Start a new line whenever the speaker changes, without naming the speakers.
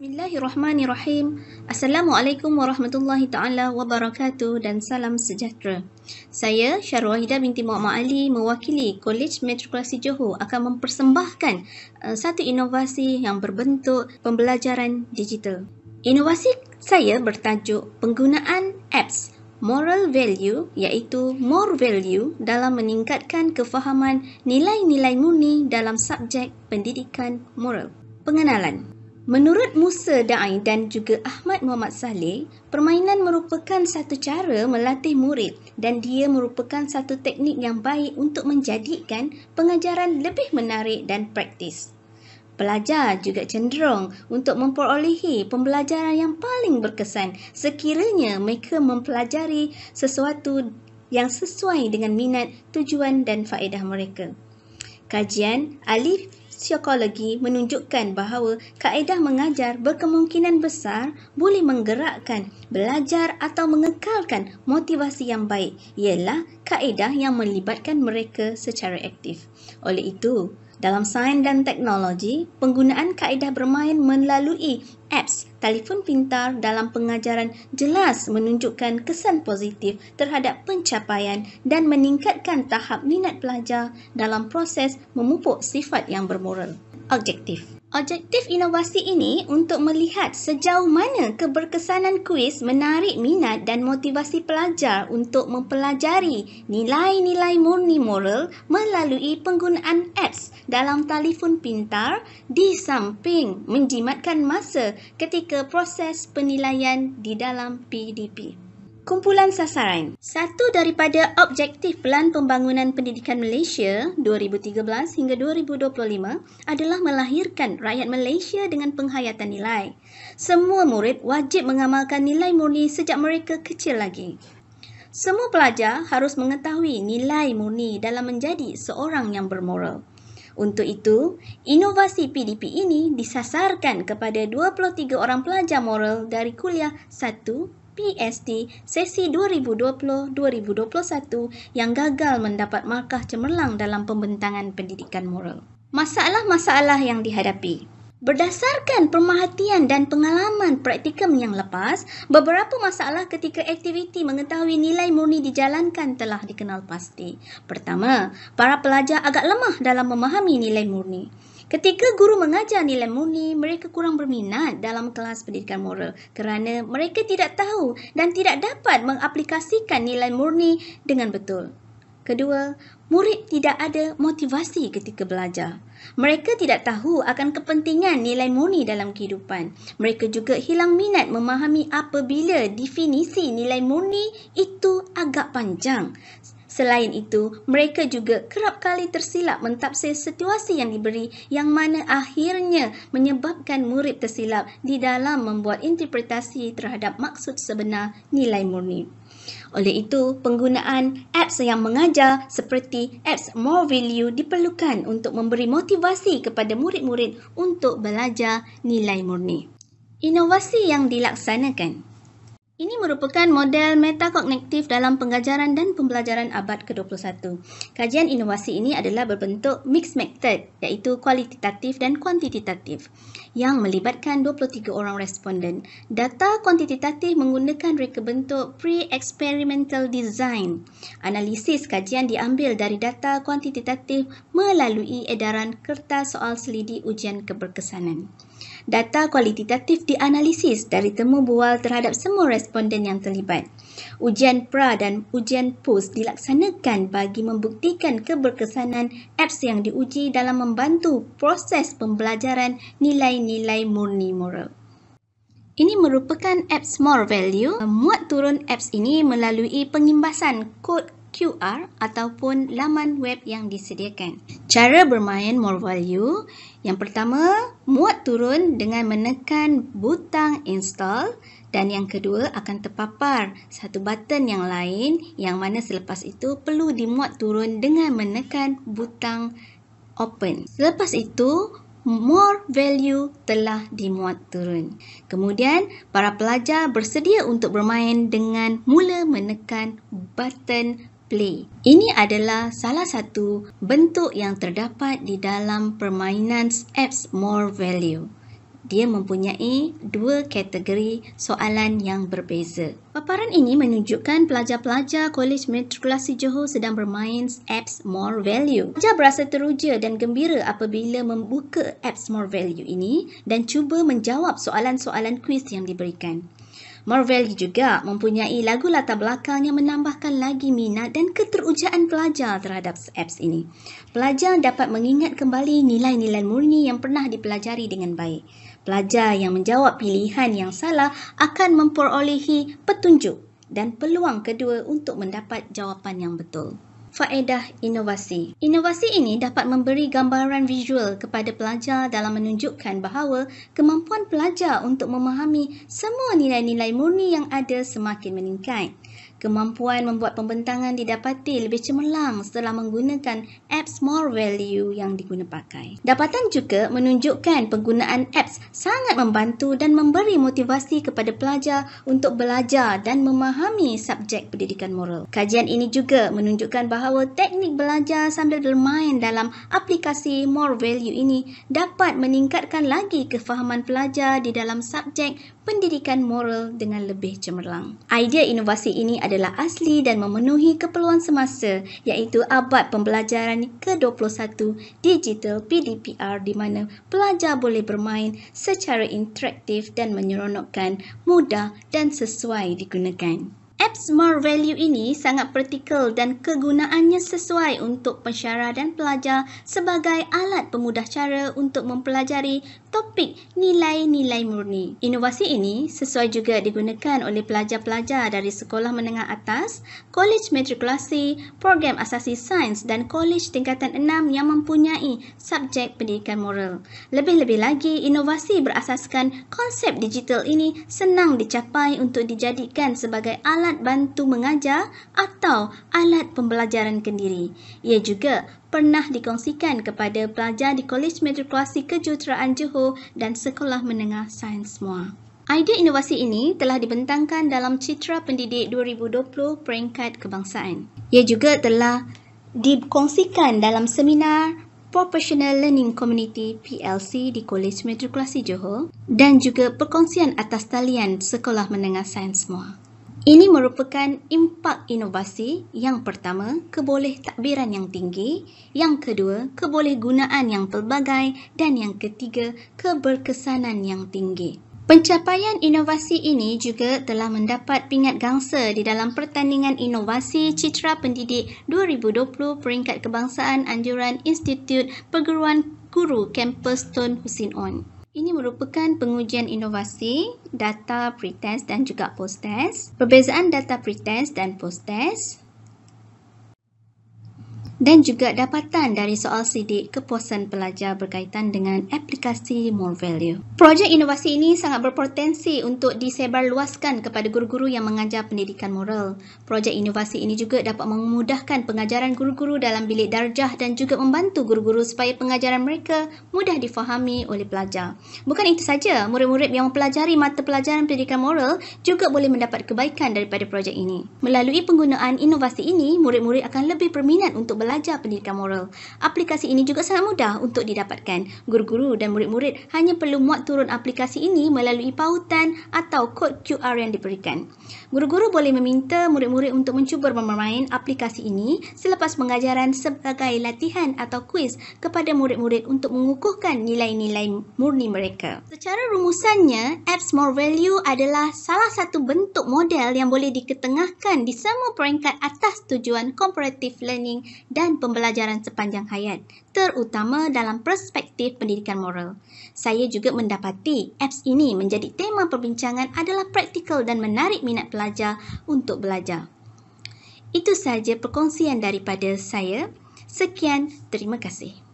Bismillahirrahmanirrahim. Assalamualaikum warahmatullahi taala wabarakatuh dan salam sejahtera. Saya Syarwahida binti Muhammad Ali mewakili Kolej Matrikulasi Johor akan mempersembahkan eh, satu inovasi yang berbentuk pembelajaran digital. Inovasi saya bertajuk penggunaan apps moral value iaitu more value dalam meningkatkan kefahaman nilai-nilai murni dalam subjek pendidikan moral. Pengenalan Menurut Musa Da'i dan juga Ahmad Muhammad Saleh, permainan merupakan satu cara melatih murid dan dia merupakan satu teknik yang baik untuk menjadikan pengajaran lebih menarik dan praktis. Pelajar juga cenderung untuk memperolehi pembelajaran yang paling berkesan sekiranya mereka mempelajari sesuatu yang sesuai dengan minat, tujuan dan faedah mereka. Kajian Alif sosiologi menunjukkan bahawa kaedah mengajar berkemungkinan besar boleh menggerakkan, belajar atau mengekalkan motivasi yang baik ialah kaedah yang melibatkan mereka secara aktif. Oleh itu, dalam sains dan teknologi, penggunaan kaedah bermain melalui apps telefon pintar dalam pengajaran jelas menunjukkan kesan positif terhadap pencapaian dan meningkatkan tahap minat pelajar dalam proses memupuk sifat yang bermoral. Objektif Objektif inovasi ini untuk melihat sejauh mana keberkesanan kuis menarik minat dan motivasi pelajar untuk mempelajari nilai-nilai murni moral melalui penggunaan apps dalam telefon pintar di samping menjimatkan masa ketika proses penilaian di dalam PDP. Kumpulan sasaran. Satu daripada objektif Pelan Pembangunan Pendidikan Malaysia 2013 hingga 2025 adalah melahirkan rakyat Malaysia dengan penghayatan nilai. Semua murid wajib mengamalkan nilai murni sejak mereka kecil lagi. Semua pelajar harus mengetahui nilai murni dalam menjadi seorang yang bermoral. Untuk itu, inovasi PDP ini disasarkan kepada 23 orang pelajar moral dari kuliah 1, PST sesi 2020-2021 yang gagal mendapat markah cemerlang dalam pembentangan pendidikan moral. Masalah-masalah yang dihadapi Berdasarkan pemerhatian dan pengalaman praktikum yang lepas, beberapa masalah ketika aktiviti mengetahui nilai murni dijalankan telah dikenal pasti. Pertama, para pelajar agak lemah dalam memahami nilai murni. Ketika guru mengajar nilai murni, mereka kurang berminat dalam kelas pendidikan moral kerana mereka tidak tahu dan tidak dapat mengaplikasikan nilai murni dengan betul. Kedua, murid tidak ada motivasi ketika belajar. Mereka tidak tahu akan kepentingan nilai murni dalam kehidupan. Mereka juga hilang minat memahami apabila definisi nilai murni itu agak panjang. Selain itu, mereka juga kerap kali tersilap mentafsir situasi yang diberi yang mana akhirnya menyebabkan murid tersilap di dalam membuat interpretasi terhadap maksud sebenar nilai murni. Oleh itu, penggunaan apps yang mengajar seperti apps More Value diperlukan untuk memberi motivasi kepada murid-murid untuk belajar nilai murni. Inovasi yang dilaksanakan ini merupakan model metakognitif dalam pengajaran dan pembelajaran abad ke-21. Kajian inovasi ini adalah berbentuk mixed method iaitu kualitatif dan kuantitatif yang melibatkan 23 orang responden. Data kuantitatif menggunakan reka bentuk pre-experimental design. Analisis kajian diambil dari data kuantitatif melalui edaran kertas soal selidik ujian keberkesanan data kualitatif dianalisis dari temu bual terhadap semua responden yang terlibat. Ujian pra dan ujian post dilaksanakan bagi membuktikan keberkesanan apps yang diuji dalam membantu proses pembelajaran nilai-nilai murni moral. Ini merupakan apps more value. Muat turun apps ini melalui pengimbasan kod QR ataupun laman web yang disediakan. Cara bermain More Value, yang pertama, muat turun dengan menekan butang install dan yang kedua akan terpapar satu button yang lain yang mana selepas itu perlu dimuat turun dengan menekan butang open. Selepas itu, More Value telah dimuat turun. Kemudian, para pelajar bersedia untuk bermain dengan mula menekan button play. Ini adalah salah satu bentuk yang terdapat di dalam permainan apps more value. Dia mempunyai dua kategori soalan yang berbeza. Paparan ini menunjukkan pelajar-pelajar Kolej Matrikulasi Johor sedang bermain apps more value. Pelajar berasa teruja dan gembira apabila membuka apps more value ini dan cuba menjawab soalan-soalan kuis yang diberikan. Marvel juga mempunyai lagu latar belakang yang menambahkan lagi minat dan keterujaan pelajar terhadap apps ini. Pelajar dapat mengingat kembali nilai-nilai murni yang pernah dipelajari dengan baik. Pelajar yang menjawab pilihan yang salah akan memperolehi petunjuk dan peluang kedua untuk mendapat jawapan yang betul. Faedah inovasi. Inovasi ini dapat memberi gambaran visual kepada pelajar dalam menunjukkan bahawa kemampuan pelajar untuk memahami semua nilai-nilai murni yang ada semakin meningkat. Kemampuan membuat pembentangan didapati lebih cemerlang setelah menggunakan apps more value yang diguna pakai. Dapatan juga menunjukkan penggunaan apps sangat membantu dan memberi motivasi kepada pelajar untuk belajar dan memahami subjek pendidikan moral. Kajian ini juga menunjukkan bahawa teknik belajar sambil bermain dalam aplikasi more value ini dapat meningkatkan lagi kefahaman pelajar di dalam subjek pendidikan moral dengan lebih cemerlang. Idea inovasi ini adalah adalah asli dan memenuhi keperluan semasa iaitu abad pembelajaran ke-21 digital PDPR di mana pelajar boleh bermain secara interaktif dan menyeronokkan, mudah dan sesuai digunakan. Apps More Value ini sangat praktikal dan kegunaannya sesuai untuk pesara dan pelajar sebagai alat pemudah cara untuk mempelajari topik nilai-nilai murni. Inovasi ini sesuai juga digunakan oleh pelajar-pelajar dari sekolah menengah atas, kolej matrikulasi, program asasi sains dan kolej tingkatan enam yang mempunyai subjek pendidikan moral. Lebih-lebih lagi, inovasi berasaskan konsep digital ini senang dicapai untuk dijadikan sebagai alat alat bantu mengajar atau alat pembelajaran kendiri. Ia juga pernah dikongsikan kepada pelajar di Kolej Metrikulasi Kejuruteraan Johor dan Sekolah Menengah Sains MUA. Idea inovasi ini telah dibentangkan dalam Citra Pendidik 2020 Peringkat Kebangsaan. Ia juga telah dikongsikan dalam seminar Professional Learning Community PLC di Kolej Metrikulasi Johor dan juga perkongsian atas talian Sekolah Menengah Sains MUA. Ini merupakan impak inovasi yang pertama, keboleh takbiran yang tinggi, yang kedua, keboleh gunaan yang pelbagai dan yang ketiga, keberkesanan yang tinggi. Pencapaian inovasi ini juga telah mendapat pingat gangsa di dalam pertandingan inovasi Citra Pendidik 2020 peringkat kebangsaan anjuran Institut Perguruan Guru Kampus Tun Hussein On. Ini merupakan pengujian inovasi, data pretest dan juga posttest. Perbezaan data pretest dan posttest dan juga dapatan dari soal sidik kepuasan pelajar berkaitan dengan aplikasi More Value. Projek inovasi ini sangat berpotensi untuk disebarluaskan kepada guru-guru yang mengajar pendidikan moral. Projek inovasi ini juga dapat memudahkan pengajaran guru-guru dalam bilik darjah dan juga membantu guru-guru supaya pengajaran mereka mudah difahami oleh pelajar. Bukan itu saja, murid-murid yang mempelajari mata pelajaran pendidikan moral juga boleh mendapat kebaikan daripada projek ini. Melalui penggunaan inovasi ini, murid-murid akan lebih berminat untuk belajar pelajar pendidikan moral. Aplikasi ini juga sangat mudah untuk didapatkan. Guru-guru dan murid-murid hanya perlu muat turun aplikasi ini melalui pautan atau kod QR yang diberikan. Guru-guru boleh meminta murid-murid untuk mencuba bermain aplikasi ini selepas pengajaran sebagai latihan atau kuis kepada murid-murid untuk mengukuhkan nilai-nilai murni mereka. Secara rumusannya, apps more value adalah salah satu bentuk model yang boleh diketengahkan di semua peringkat atas tujuan comparative learning dan dan pembelajaran sepanjang hayat, terutama dalam perspektif pendidikan moral. Saya juga mendapati apps ini menjadi tema perbincangan adalah praktikal dan menarik minat pelajar untuk belajar. Itu sahaja perkongsian daripada saya. Sekian, terima kasih.